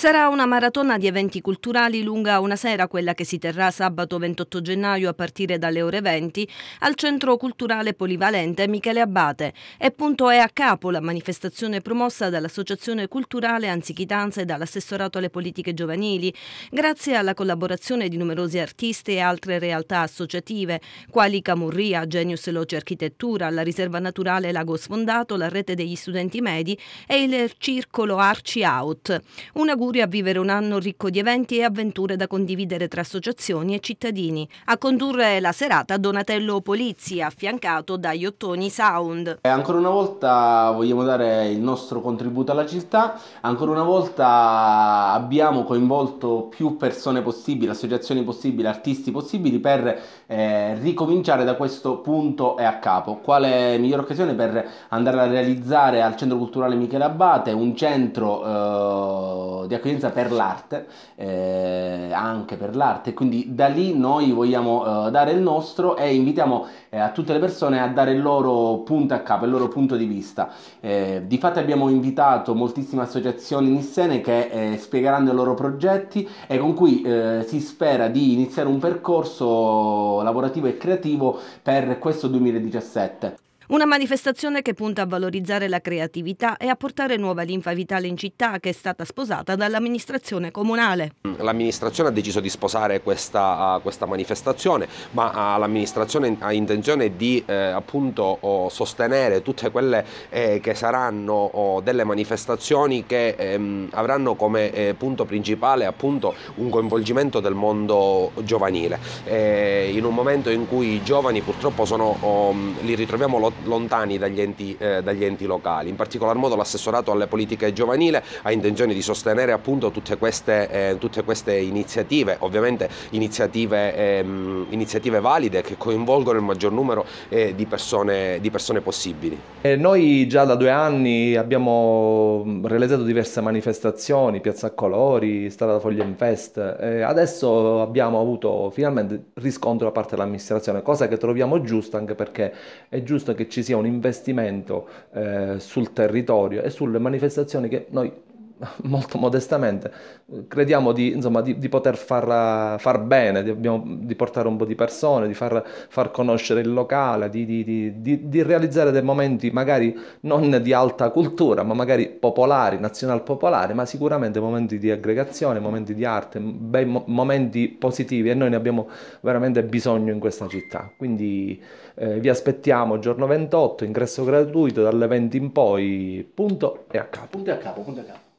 Sarà una maratona di eventi culturali lunga una sera, quella che si terrà sabato 28 gennaio a partire dalle ore 20 al Centro Culturale Polivalente Michele Abbate. E punto è a capo la manifestazione promossa dall'Associazione Culturale Anzichitanza e dall'Assessorato alle Politiche Giovanili, grazie alla collaborazione di numerosi artisti e altre realtà associative, quali Camurria, Genius Loci Architettura, la Riserva Naturale Lago Sfondato, la Rete degli Studenti Medi e il Circolo Arci Out. Un augurio Liguria a vivere un anno ricco di eventi e avventure da condividere tra associazioni e cittadini. A condurre la serata Donatello Polizzi, affiancato da Iottoni Sound. Ancora una volta vogliamo dare il nostro contributo alla città, ancora una volta abbiamo coinvolto più persone possibili, associazioni possibili, artisti possibili per eh, ricominciare da questo punto e a capo. Quale migliore occasione per andare a realizzare al Centro Culturale Michele Abate un centro eh, di accoglienza per l'arte, eh, anche per l'arte, quindi da lì noi vogliamo eh, dare il nostro e invitiamo eh, a tutte le persone a dare il loro punto a capo, il loro punto di vista. Eh, di fatto abbiamo invitato moltissime associazioni nissene che eh, spiegheranno i loro progetti e con cui eh, si spera di iniziare un percorso lavorativo e creativo per questo 2017. Una manifestazione che punta a valorizzare la creatività e a portare nuova linfa vitale in città che è stata sposata dall'amministrazione comunale. L'amministrazione ha deciso di sposare questa, questa manifestazione, ma l'amministrazione ha intenzione di eh, appunto sostenere tutte quelle eh, che saranno oh, delle manifestazioni che ehm, avranno come eh, punto principale appunto un coinvolgimento del mondo giovanile. Eh, in un momento in cui i giovani purtroppo sono, oh, li ritroviamo lontani lontani dagli enti, eh, dagli enti, locali. In particolar modo l'assessorato alle politiche giovanile ha intenzione di sostenere appunto tutte queste, eh, tutte queste iniziative, ovviamente iniziative, ehm, iniziative, valide che coinvolgono il maggior numero eh, di, persone, di, persone, possibili. E eh, noi già da due anni abbiamo mm, realizzato diverse manifestazioni, Piazza Colori, Strada Foglia in Fest, eh, adesso abbiamo avuto finalmente riscontro da parte dell'amministrazione, cosa che troviamo giusta anche perché è giusto che ci sia un investimento eh, sul territorio e sulle manifestazioni che noi molto modestamente, crediamo di, insomma, di, di poter far, far bene, di, abbiamo, di, portare un po' di persone, di far, far conoscere il locale, di, realizzare dei momenti magari non di alta cultura, ma magari popolari, nazional popolari, ma sicuramente momenti di aggregazione, momenti di arte, bei mo- momenti positivi e noi ne abbiamo veramente bisogno in questa città. Quindi eh, vi aspettiamo giorno 28, ingresso gratuito dalle 20 in poi, punto e a capo. Punto e a capo, punto e a capo.